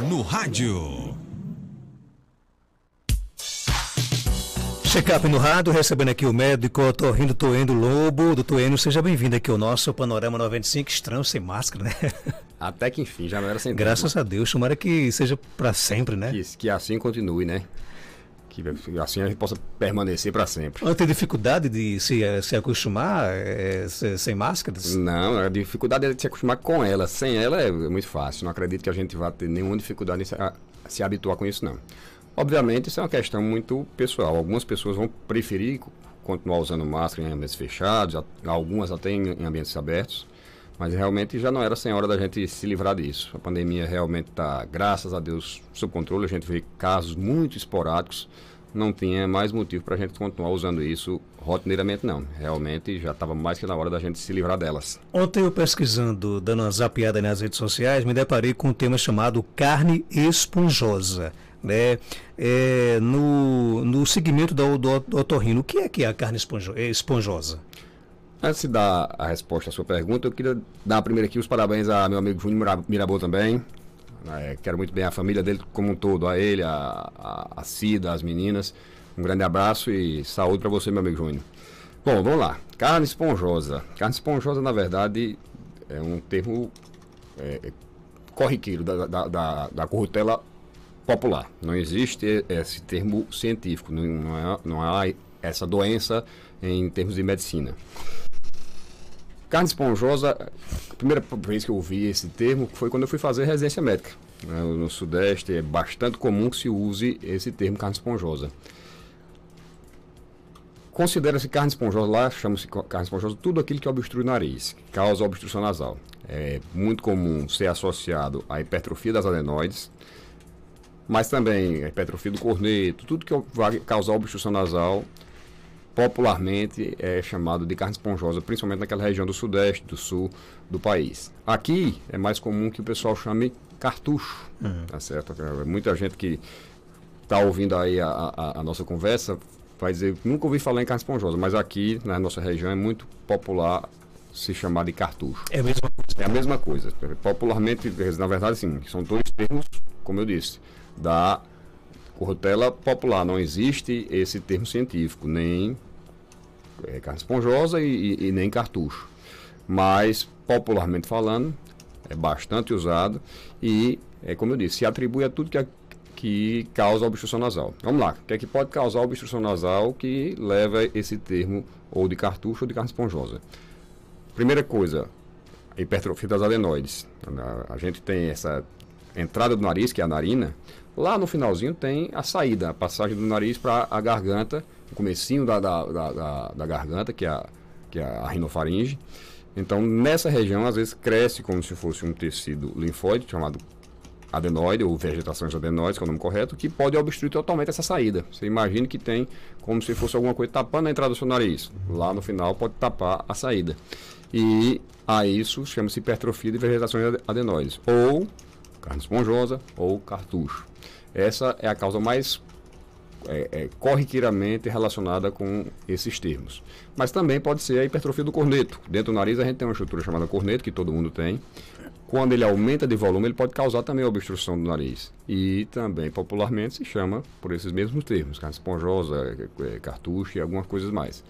no rádio. Check-up no rádio, recebendo aqui o médico Torrindo Toendo Lobo. do Toendo. seja bem-vindo aqui ao nosso Panorama 95. Estranho sem máscara, né? Até que enfim, já não era sem Graças tempo. a Deus, tomara que seja para sempre, né? Que, que assim continue, né? que assim a gente possa permanecer para sempre. Ela tem dificuldade de se, eh, se acostumar é, se, sem máscaras? Não, a dificuldade é de se acostumar com ela. Sem ela é muito fácil. Não acredito que a gente vá ter nenhuma dificuldade em se, a, se habituar com isso, não. Obviamente, isso é uma questão muito pessoal. Algumas pessoas vão preferir continuar usando máscara em ambientes fechados, algumas até em ambientes abertos. Mas realmente já não era sem hora da gente se livrar disso. A pandemia realmente está, graças a Deus, sob controle. A gente vê casos muito esporádicos não tinha mais motivo para a gente continuar usando isso rotineiramente, não. Realmente já estava mais que na hora da gente se livrar delas. Ontem eu pesquisando, dando uma zapiada nas redes sociais, me deparei com um tema chamado carne esponjosa. Né? É, no, no segmento do, do otorrino, o que é que é a carne eh, esponjosa? Antes de dar a resposta à sua pergunta, eu queria dar primeiro aqui os parabéns a meu amigo Júnior Mirabô também, é, quero muito bem a família dele como um todo, a ele, a, a, a Cida, as meninas. Um grande abraço e saúde para você, meu amigo Júnior. Bom, vamos lá. Carne esponjosa. Carne esponjosa, na verdade, é um termo é, é, corriqueiro da, da, da, da corrutela popular. Não existe esse termo científico, não, não, é, não há essa doença em termos de medicina. Carne esponjosa, a primeira vez que eu ouvi esse termo foi quando eu fui fazer residência médica. Né? No Sudeste é bastante comum que se use esse termo carne esponjosa. Considera-se carne esponjosa lá, chama-se carne esponjosa tudo aquilo que obstrui o nariz, causa obstrução nasal. É muito comum ser associado à hipertrofia das adenoides, mas também a hipertrofia do corneto, tudo que vai causar obstrução nasal popularmente é chamado de carne esponjosa, principalmente naquela região do sudeste, do sul do país. Aqui é mais comum que o pessoal chame cartucho, uhum. tá certo? Muita gente que está ouvindo aí a, a, a, nossa conversa vai dizer, nunca ouvi falar em carne esponjosa, mas aqui na nossa região é muito popular se chamar de cartucho. É a mesma coisa. É a mesma coisa. Popularmente, na verdade, sim, são dois termos, como eu disse, da cortela popular. Não existe esse termo científico, nem é, carne esponjosa e, e, e nem cartucho. Mas, popularmente falando, é bastante usado e, é, como eu disse, se atribui a tudo que, a, que causa obstrução nasal. Vamos lá, o que é que pode causar obstrução nasal que leva esse termo ou de cartucho ou de carne esponjosa? Primeira coisa, hipertrofia das adenoides. A, a gente tem essa entrada do nariz, que é a narina, lá no finalzinho tem a saída, a passagem do nariz para a garganta, o comecinho da, da, da, da, garganta, que é, a, que é a rinofaringe. Então, nessa região, às vezes cresce como se fosse um tecido linfóide, chamado adenoide, ou vegetações adenoides, que é o nome correto, que pode obstruir totalmente essa saída. Você imagina que tem como se fosse alguma coisa tapando a entrada do seu nariz. Lá no final pode tapar a saída. E a isso chama-se hipertrofia de vegetações adenoides, ou carne esponjosa, ou cartucho. Essa é a causa mais é, é, corriqueiramente relacionada com esses termos. Mas também pode ser a hipertrofia do corneto. Dentro do nariz a gente tem uma estrutura chamada corneto, que todo mundo tem. Quando ele aumenta de volume, ele pode causar também obstrução do nariz. E também, popularmente, se chama por esses mesmos termos, carne esponjosa, é, é, cartucho e algumas coisas mais.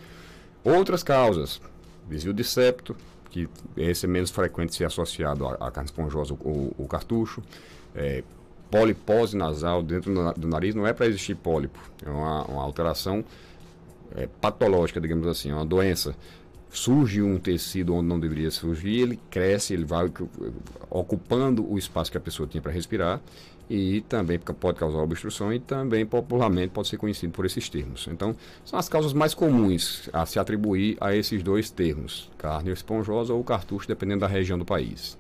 Outras causas, desvio de septo, que esse é menos frequente se associado à, carne esponjosa ou, ou cartucho, é, polipose nasal dentro do nariz não é para existir pólipo, é uma, uma alteração é, patológica, digamos assim, é uma doença. Surge um tecido onde não deveria surgir, ele cresce, ele vai ocupando o espaço que a pessoa tinha para respirar e também pode causar obstrução e também popularmente pode ser conhecido por esses termos. Então, são as causas mais comuns a se atribuir a esses dois termos, carne esponjosa ou cartucho, dependendo da região do país.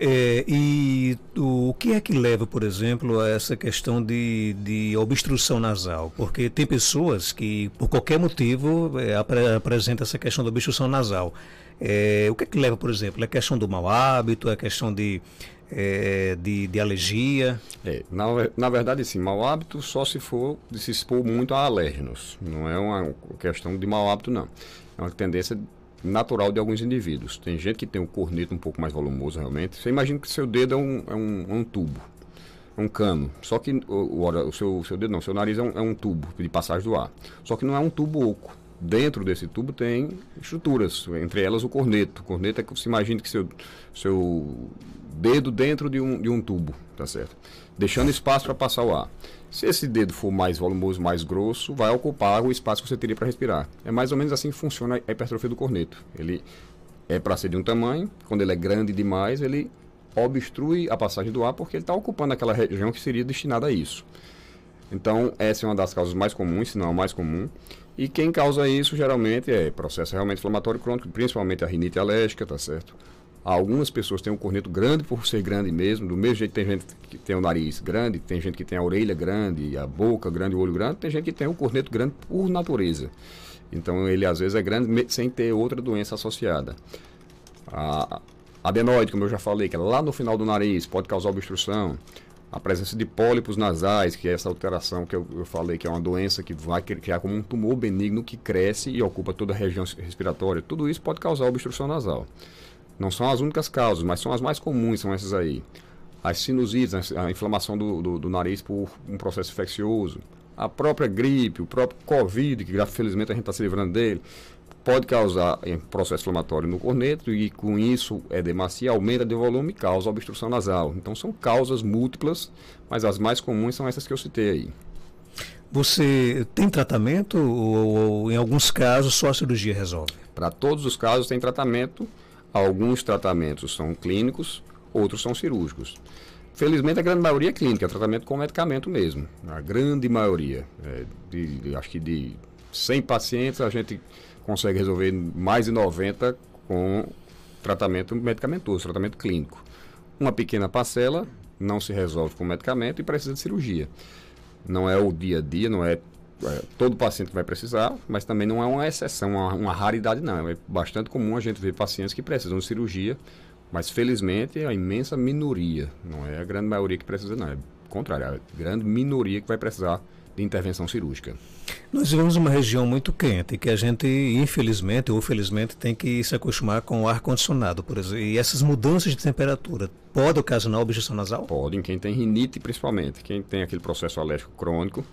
É, e o, o, que é que leva, por exemplo, a essa questão de, de obstrução nasal? Porque tem pessoas que, por qualquer motivo, é, apre, apresentam essa questão da obstrução nasal. É, o que é que leva, por exemplo? É questão do mau hábito? É questão de, é, de, de, alergia? É, na, na verdade, sim, mau hábito só se for de se expor muito a alérgenos. Não é uma questão de mau hábito, não. É uma tendência natural de alguns indivíduos. Tem gente que tem um corneto um pouco mais volumoso, realmente. Você imagina que seu dedo é um, é um, é um tubo, é um cano. Só que o, o, seu, seu dedo não, seu nariz é um, é um tubo de passagem do ar. Só que não é um tubo oco. Dentro desse tubo tem estruturas, entre elas o corneto. O corneto é que você imagina que seu, seu dedo dentro de um, de um tubo, tá certo? Deixando espaço para passar o ar. Se esse dedo for mais volumoso, mais grosso, vai ocupar o espaço que você teria para respirar. É mais ou menos assim que funciona a hipertrofia do corneto. Ele é para ser de um tamanho, quando ele é grande demais, ele obstrui a passagem do ar porque ele está ocupando aquela região que seria destinada a isso. Então, essa é uma das causas mais comuns, se não a mais comum. E quem causa isso geralmente é processo realmente inflamatório crônico, principalmente a rinite alérgica, tá certo? Algumas pessoas têm um corneto grande por ser grande mesmo, do mesmo jeito tem gente que tem o nariz grande, tem gente que tem a orelha grande, a boca grande, o olho grande, tem gente que tem um corneto grande por natureza. Então ele às vezes é grande sem ter outra doença associada. A adenoide, como eu já falei, que é lá no final do nariz, pode causar obstrução. A presença de pólipos nasais, que é essa alteração que eu, eu falei, que é uma doença que vai criar como um tumor benigno que cresce e ocupa toda a região respiratória. Tudo isso pode causar obstrução nasal. Não são as únicas causas, mas são as mais comuns, são essas aí. As sinusites, né, a inflamação do, do, do nariz por um processo infeccioso. A própria gripe, o próprio Covid, que felizmente a gente está se livrando dele, pode causar um eh, processo inflamatório no corneto e com isso é demacia, aumenta de volume e causa obstrução nasal. Então são causas múltiplas, mas as mais comuns são essas que eu citei aí. Você tem tratamento ou, ou em alguns casos só a cirurgia resolve? Para todos os casos tem tratamento Alguns tratamentos são clínicos, outros são cirúrgicos. Felizmente, a grande maioria é clínica, é tratamento com medicamento mesmo. A grande maioria. É, de, acho que de 100 pacientes, a gente consegue resolver mais de 90 com tratamento medicamentoso, tratamento clínico. Uma pequena parcela não se resolve com medicamento e precisa de cirurgia. Não é o dia a dia, não é é, todo paciente vai precisar, mas também não é uma exceção, é uma, uma raridade não. É bastante comum a gente ver pacientes que precisam de cirurgia, mas felizmente é a imensa minoria, não é a grande maioria que precisa não, é o contrário, é a grande minoria que vai precisar de intervenção cirúrgica. Nós vivemos uma região muito quente que a gente, infelizmente ou felizmente, tem que se acostumar com o ar-condicionado, por exemplo. E essas mudanças de temperatura podem ocasionar objeção nasal? Podem, quem tem rinite principalmente, quem tem aquele processo alérgico crônico,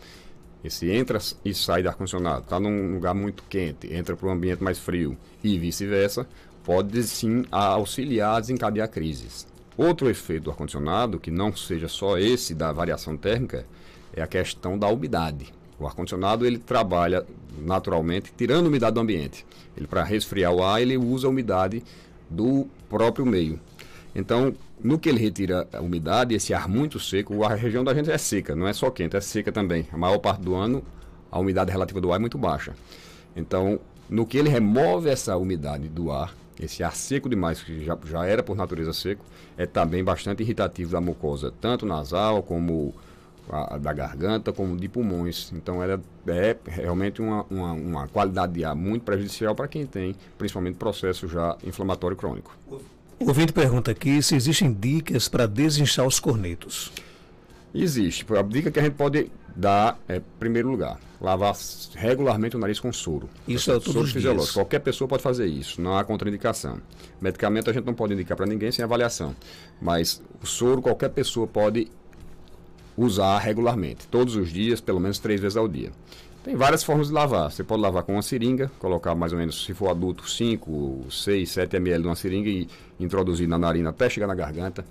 esse entra e sai do ar-condicionado, está num lugar muito quente, entra para um ambiente mais frio e vice-versa, pode sim auxiliar a desencadear crises. Outro efeito do ar-condicionado, que não seja só esse da variação térmica, é a questão da umidade. O ar-condicionado ele trabalha naturalmente tirando a umidade do ambiente. Ele para resfriar o ar, ele usa a umidade do próprio meio. Então, no que ele retira a umidade, esse ar muito seco, a região da gente é seca, não é só quente, é seca também. A maior parte do ano, a umidade relativa do ar é muito baixa. Então, no que ele remove essa umidade do ar, esse ar seco demais, que já, já era por natureza seco, é também bastante irritativo da mucosa, tanto nasal como a, da garganta, como de pulmões. Então, ela é realmente uma, uma, uma qualidade de ar muito prejudicial para quem tem, principalmente, processo já inflamatório crônico. O ouvinte pergunta aqui se existem dicas para desinchar os cornetos. Existe. A dica que a gente pode dar é, em primeiro lugar, lavar regularmente o nariz com soro. Isso é tudo fisiológico. Qualquer pessoa pode fazer isso, não há contraindicação. Medicamento a gente não pode indicar para ninguém sem avaliação. Mas o soro qualquer pessoa pode usar regularmente, todos os dias, pelo menos três vezes ao dia. Tem várias formas de lavar. Você pode lavar com uma seringa, colocar mais ou menos, se for adulto, 5, 6, 7 ml de uma seringa e introduzir na narina até chegar na garganta.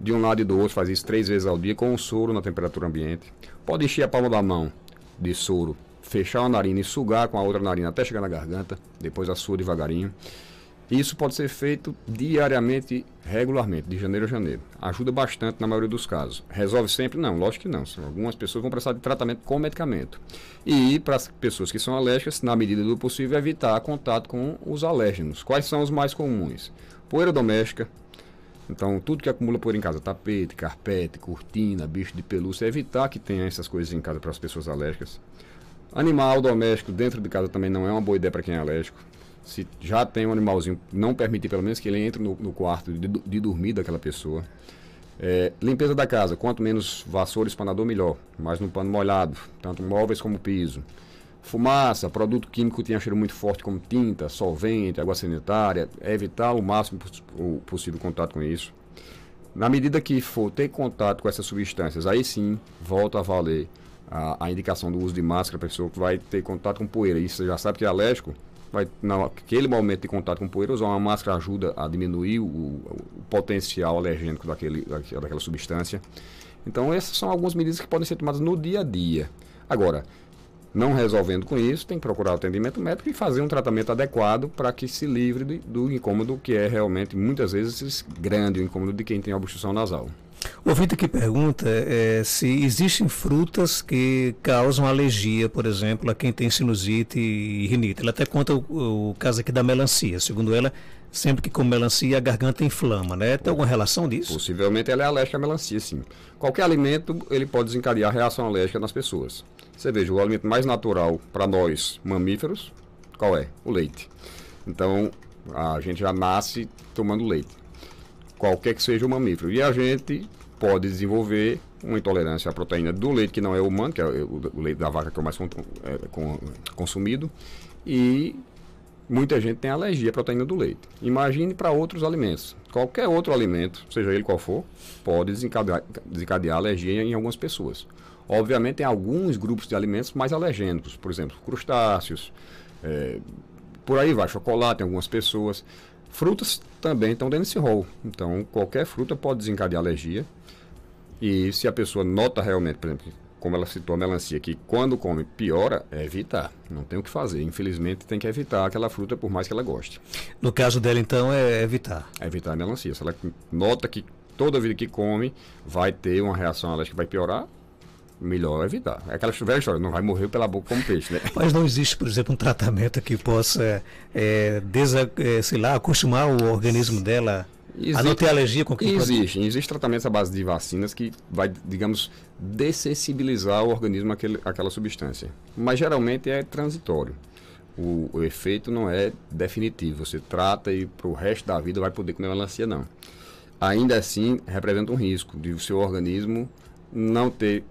De um lado e do outro, faz isso três vezes ao dia com um soro na temperatura ambiente. Pode encher a palma da mão de soro, fechar a narina e sugar com a outra narina até chegar na garganta. Depois assua devagarinho isso pode ser feito diariamente, regularmente, de janeiro a janeiro. Ajuda bastante na maioria dos casos. Resolve sempre? Não, lógico que não. Algumas pessoas vão precisar de tratamento com medicamento. E para as pessoas que são alérgicas, na medida do possível, evitar contato com os alérgenos. Quais são os mais comuns? Poeira doméstica, então, tudo que acumula poeira em casa, tapete, carpete, cortina, bicho de pelúcia, evitar que tenha essas coisas em casa para as pessoas alérgicas. Animal doméstico dentro de casa também não é uma boa ideia para quem é alérgico se já tem um animalzinho, não permitir pelo menos que ele entre no, no quarto de, de, dormir daquela pessoa. É, limpeza da casa, quanto menos vassoura espanador, melhor, mas no pano molhado, tanto móveis como piso. Fumaça, produto químico que tenha cheiro muito forte como tinta, solvente, água sanitária, é evitar o máximo poss o possível contato com isso. Na medida que for ter contato com essas substâncias, aí sim volta a valer a, a indicação do uso de máscara para pessoa que vai ter contato com poeira. Isso você já sabe que é alérgico, vai, naquele momento de contato com poeira, usar uma máscara ajuda a diminuir o, o potencial alergênico daquele, daquela substância. Então, essas são algumas medidas que podem ser tomadas no dia a dia. Agora, não resolvendo com isso, tem que procurar atendimento médico e fazer um tratamento adequado para que se livre do incômodo que é realmente, muitas vezes, grande o incômodo de quem tem obstrução nasal. O ouvinte que pergunta é se existem frutas que causam alergia, por exemplo, a quem tem sinusite e rinite. Ela até conta o, o caso aqui da melancia. Segundo ela, sempre que come melancia, a garganta inflama, né? Tem alguma relação disso? Possivelmente ela é alérgica à melancia, sim. Qualquer alimento, ele pode desencadear reação alérgica nas pessoas. Você veja, o alimento mais natural para nós, mamíferos, qual é? O leite. Então, a gente já nasce tomando leite. Qualquer que seja o mamífero. E a gente pode desenvolver uma intolerância à proteína do leite que não é humano, que é o, leite da vaca que é o mais é, com, consumido, e muita gente tem alergia à proteína do leite. Imagine para outros alimentos. Qualquer outro alimento, seja ele qual for, pode desencadear, desencadear alergia em algumas pessoas. Obviamente, tem alguns grupos de alimentos mais alergênicos, por exemplo, crustáceos, é, por aí vai, chocolate em algumas pessoas. Frutas também estão dentro desse rol. Então, qualquer fruta pode desencadear alergia. E se a pessoa nota realmente, por exemplo, como ela citou a melancia, que quando come piora, é evitar. Não tem o que fazer. Infelizmente, tem que evitar aquela fruta, por mais que ela goste. No caso dela, então, é evitar. É evitar a melancia. Se ela nota que toda vida que come vai ter uma reação alérgica que vai piorar, melhor evitar. É aquela velha história, não vai morrer pela boca como peixe, né? Mas não existe, por exemplo, um tratamento que possa, é, desa, é, sei lá, acostumar o organismo dela existe, a não ter alergia com aquele existe, produto? Existe tratamento à base de vacinas que vai, digamos, dessensibilizar o organismo àquele, àquela substância. Mas geralmente é transitório. O, o efeito não é definitivo. Você trata e para o resto da vida vai poder comer melancia, não. Ainda assim, representa um risco de o seu organismo não ter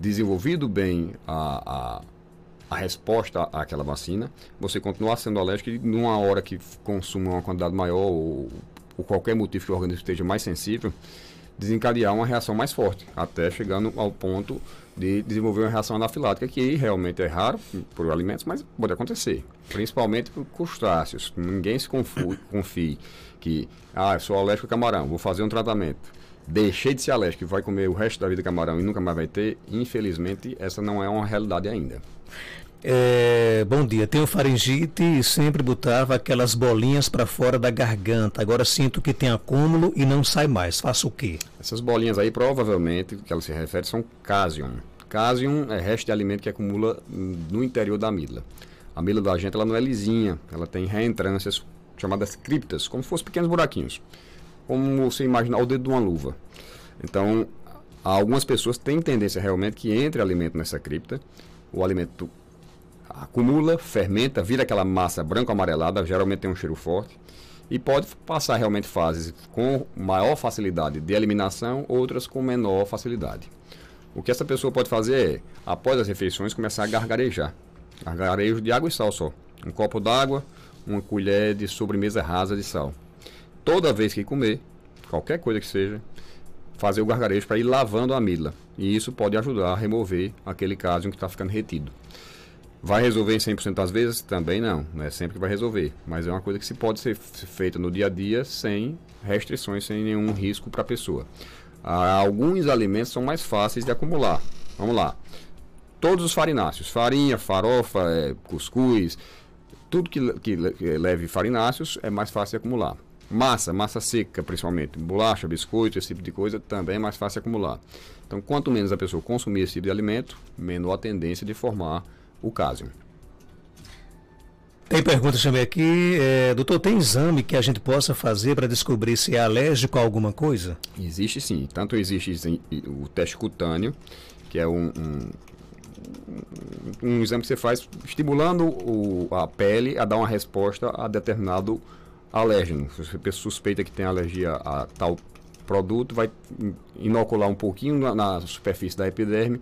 desenvolvido bem a, a, a resposta àquela vacina, você continuar sendo alérgico e numa hora que consuma uma quantidade maior ou por qualquer motivo que o organismo esteja mais sensível, desencadear uma reação mais forte, até chegando ao ponto de desenvolver uma reação anafilática, que realmente é raro por alimentos, mas pode acontecer. Principalmente por crustáceos. Ninguém se confie, confie que, ah, eu sou alérgico a camarão, vou fazer um tratamento deixei de ser alérgico e vai comer o resto da vida camarão e nunca mais vai ter, infelizmente, essa não é uma realidade ainda. É, bom dia, tenho faringite e sempre botava aquelas bolinhas para fora da garganta. Agora sinto que tem acúmulo e não sai mais. Faço o quê? Essas bolinhas aí, provavelmente, que ela se refere, são cásium. Cásium é resto de alimento que acumula hum, no interior da amígdala. A amígdala da gente ela não é lisinha, ela tem reentrâncias chamadas criptas, como se fossem pequenos buraquinhos como você imaginar o dedo de uma luva. Então, algumas pessoas têm tendência realmente que entre alimento nessa cripta, o alimento acumula, fermenta, vira aquela massa branco-amarelada, geralmente tem um cheiro forte, e pode passar realmente fases com maior facilidade de eliminação, outras com menor facilidade. O que essa pessoa pode fazer é, após as refeições, começar a gargarejar. Gargarejo de água e sal só. Um copo d'água, uma colher de sobremesa rasa de sal toda vez que comer, qualquer coisa que seja, fazer o gargarejo para ir lavando a amígdala. E isso pode ajudar a remover aquele em que está ficando retido. Vai resolver em 100% das vezes? Também não. Não é sempre que vai resolver. Mas é uma coisa que se pode ser feita no dia a dia sem restrições, sem nenhum risco para a pessoa. Ah, alguns alimentos são mais fáceis de acumular. Vamos lá. Todos os farináceos, farinha, farofa, é, cuscuz, tudo que, que leve farináceos é mais fácil de acumular. Massa, massa seca principalmente, bolacha, biscoito, esse tipo de coisa também é mais fácil acumular. Então, quanto menos a pessoa consumir esse tipo de alimento, menor a tendência de formar o cálcio. Tem pergunta também aqui. É, doutor, tem exame que a gente possa fazer para descobrir se é alérgico a alguma coisa? Existe sim. Tanto existe o teste cutâneo, que é um, um um exame que você faz estimulando o, a pele a dar uma resposta a determinado alérgeno. Se você suspeita que tem alergia a tal produto, vai inocular um pouquinho na, na superfície da epiderme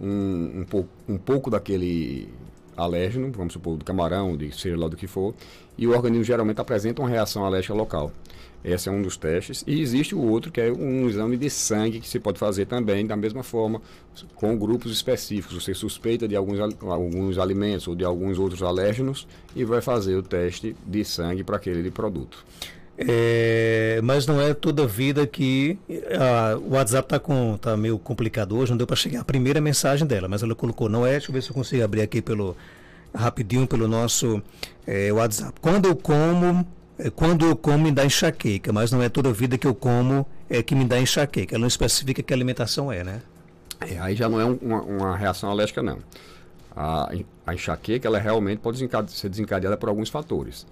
um, um, pouco, um pouco daquele alérgeno, vamos supor, do camarão, de seja lá do que for, e o organismo geralmente apresenta uma reação alérgica local. Esse é um dos testes. E existe o outro, que é um exame de sangue, que se pode fazer também da mesma forma, com grupos específicos. Você suspeita de alguns, alguns alimentos ou de alguns outros alérgenos e vai fazer o teste de sangue para aquele produto. É, mas não é toda vida que ah, o WhatsApp está tá meio complicado hoje, não deu para chegar a primeira mensagem dela, mas ela colocou não é. Deixa eu ver se eu consigo abrir aqui pelo rapidinho pelo nosso é, WhatsApp. Quando eu como é, quando eu como me dá enxaqueca, mas não é toda vida que eu como é que me dá enxaqueca. Ela não especifica que alimentação é, né? É, aí já não é um, uma, uma, reação alérgica, não. A, a enxaqueca, ela realmente pode ser desencadeada por alguns fatores.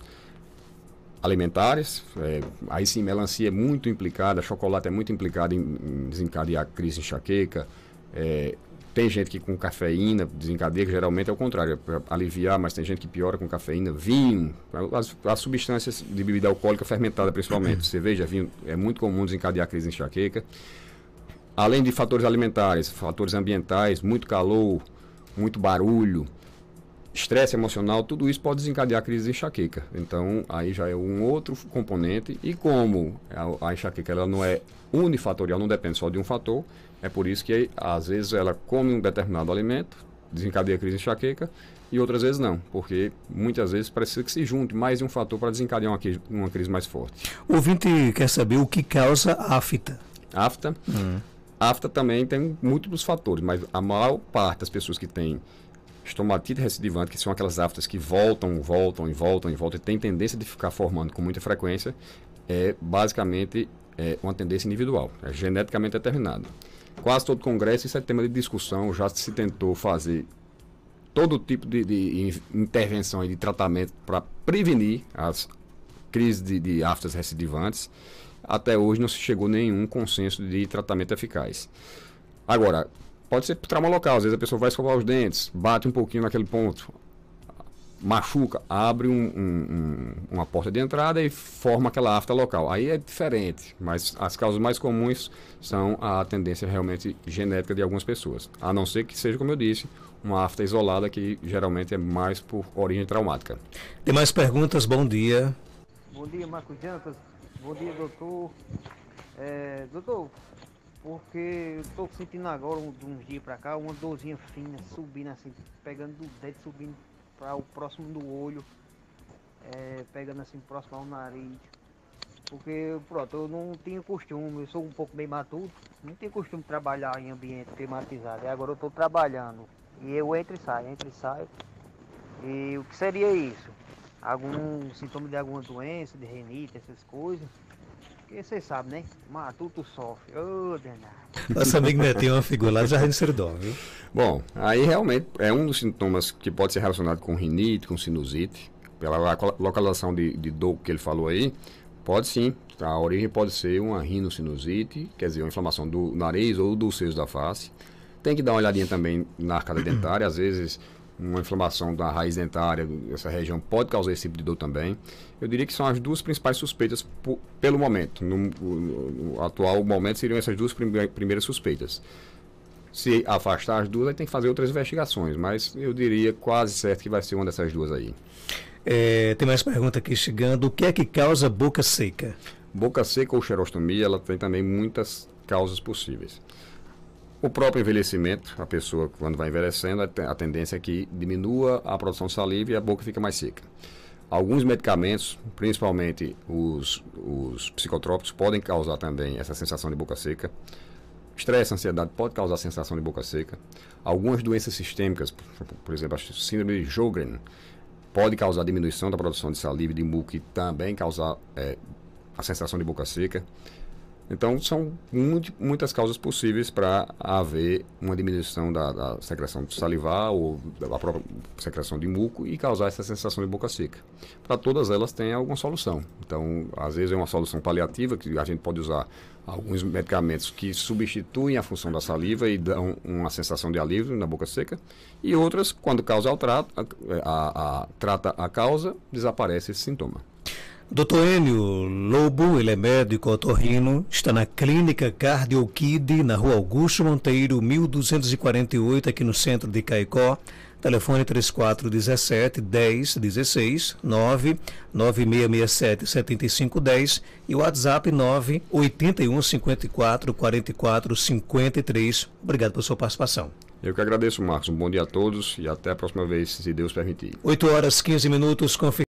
Alimentares, é, aí sim, melancia é muito implicada, chocolate é muito implicado em, em desencadear crise enxaqueca, é, tem gente que com cafeína desencadeia, que geralmente é o contrário, é aliviar, mas tem gente que piora com cafeína. Vinho, as, as substâncias de bebida alcoólica fermentada principalmente, cerveja, vinho, é muito comum desencadear crise enxaqueca. Além de fatores alimentares, fatores ambientais, muito calor, muito barulho, estresse emocional, tudo isso pode desencadear crise de enxaqueca. Então, aí já é um outro componente. E como a, a enxaqueca ela não é unifatorial, não depende só de um fator, é por isso que às vezes ela come um determinado alimento, desencadeia a crise enxaqueca, e outras vezes não, porque muitas vezes precisa que se junte mais de um fator para desencadear uma, uma crise mais forte. O ouvinte quer saber o que causa afta. Afta? Hum. Afta também tem múltiplos fatores, mas a maior parte das pessoas que têm estomatite recidivante, que são aquelas aftas que voltam, voltam e voltam e voltam e tem tendência de ficar formando com muita frequência, é basicamente é, uma tendência individual, é geneticamente determinada quase todo Congresso, isso é tema de discussão, já se tentou fazer todo tipo de, de intervenção e de tratamento para prevenir as crises de, de aftas recidivantes. Até hoje não se chegou a nenhum consenso de tratamento eficaz. Agora, pode ser trauma local, às vezes a pessoa vai escovar os dentes, bate um pouquinho naquele ponto, machuca, abre um, um, uma porta de entrada e forma aquela afta local. Aí é diferente, mas as causas mais comuns são a tendência realmente genética de algumas pessoas. A não ser que seja, como eu disse, uma afta isolada que geralmente é mais por origem traumática. Tem mais perguntas? Bom dia. Bom dia, Marcos Jantas. Bom dia, doutor. É, doutor, porque eu estou sentindo agora, de uns dias para cá, uma dorzinha fina subindo assim, pegando do dedo, subindo para o próximo do olho, é, pegando assim próximo ao nariz. Porque, pronto, eu não tinha costume, eu sou um pouco bem matuto, não tenho costume de trabalhar em ambiente climatizado. E agora eu estou trabalhando. E eu entro e saio, entro e saio. E o que seria isso? Algum sintoma de alguma doença, de renite, essas coisas? Porque vocês sabem, né? Matuto sofre. Ô, oh, danado. Nosso amigo Netinho é uma figura lá já Jair viu? Bom, aí realmente é um dos sintomas que pode ser relacionado com rinite, com sinusite, pela localização de, de dor que ele falou aí, pode sim. A origem pode ser uma rinocinusite, quer dizer, uma inflamação do nariz ou dos seios da face. Tem que dar uma olhadinha também na arcada dentária, às vezes uma inflamação da raiz dentária, essa região pode causar esse tipo de dor também. Eu diria que são as duas principais suspeitas pelo momento. No, no, atual momento seriam essas duas primeiras suspeitas. Se afastar as duas, aí tem que fazer outras investigações, mas eu diria quase certo que vai ser uma dessas duas aí. É, tem mais pergunta aqui chegando. O que é que causa boca seca? Boca seca ou xerostomia, ela tem também muitas causas possíveis. O próprio envelhecimento, a pessoa quando vai envelhecendo, a tendência é que diminua a produção de saliva e a boca fica mais seca. Alguns medicamentos, principalmente os, os psicotrópicos, podem causar também essa sensação de boca seca. Estresse, ansiedade pode causar sensação de boca seca. Algumas doenças sistêmicas, por exemplo, a síndrome de Jogren, pode causar diminuição da produção de saliva e de muco e também causar é, a sensação de boca seca. Então, são muito, muitas causas possíveis para haver uma diminuição da, da secreção salivar ou da própria secreção de muco e causar essa sensação de boca seca. Para todas elas tem alguma solução. Então, às vezes é uma solução paliativa, que a gente pode usar alguns medicamentos que substituem a função da saliva e dão uma sensação de alívio na boca seca. E outras, quando causa o trato, a, a, a, trata a causa, desaparece esse sintoma. Doutor Enio Lobo, ele é médico otorrino, está na Clínica Cardiolquide, na rua Augusto Monteiro, 1248, aqui no centro de Caicó. Telefone 3417 1016 99667 7510 e WhatsApp 981 54 44 53. Obrigado pela sua participação. Eu que agradeço, Marcos. Um bom dia a todos e até a próxima vez, se Deus permitir. 8 horas 15 minutos, confirmado.